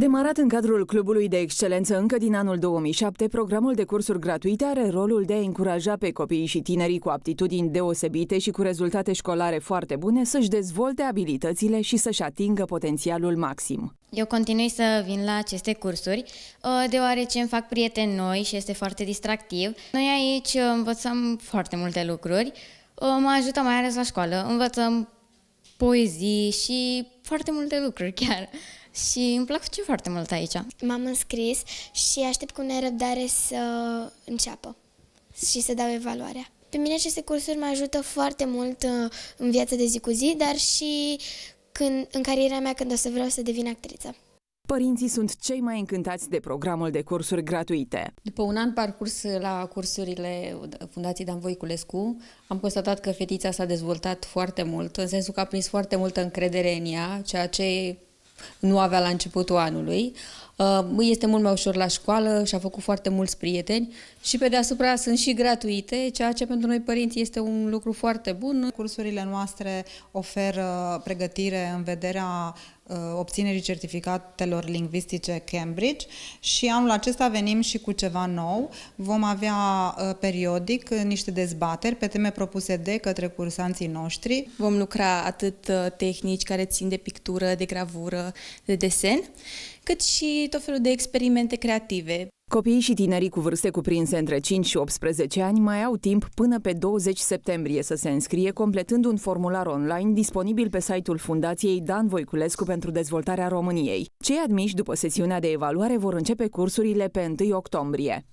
Demarat în cadrul Clubului de Excelență încă din anul 2007, programul de cursuri gratuite are rolul de a încuraja pe copiii și tinerii cu aptitudini deosebite și cu rezultate școlare foarte bune să-și dezvolte abilitățile și să-și atingă potențialul maxim. Eu continui să vin la aceste cursuri, ă, deoarece îmi fac prieteni noi și este foarte distractiv. Noi aici învățăm foarte multe lucruri, ă, mă ajută mai ales la școală, învățăm poezii și foarte multe lucruri chiar și îmi plac face foarte mult aici. M-am înscris și aștept cu nerăbdare să înceapă și să dau evaluarea. Pe mine aceste cursuri mă ajută foarte mult uh, în viața de zi cu zi, dar și când, în cariera mea când o să vreau să devin actriță. Părinții sunt cei mai încântați de programul de cursuri gratuite. După un an parcurs la cursurile Fundației Dan Voiculescu, am constatat că fetița s-a dezvoltat foarte mult, în sensul că a prins foarte multă încredere în ea, ceea ce nu avea la începutul anului. Uh, este mult mai ușor la școală și a făcut foarte mulți prieteni și pe deasupra sunt și gratuite, ceea ce pentru noi părinți este un lucru foarte bun. Cursurile noastre oferă pregătire în vederea Uh, obținerii certificatelor lingvistice Cambridge și anul acesta venim și cu ceva nou. Vom avea uh, periodic niște dezbateri pe teme propuse de către cursanții noștri. Vom lucra atât uh, tehnici care țin de pictură, de gravură, de desen, cât și tot felul de experimente creative. Copiii și tinerii cu vârste cuprinse între 5 și 18 ani mai au timp până pe 20 septembrie să se înscrie, completând un formular online disponibil pe site-ul Fundației Dan Voiculescu pentru Dezvoltarea României. Cei admiși după sesiunea de evaluare vor începe cursurile pe 1 octombrie.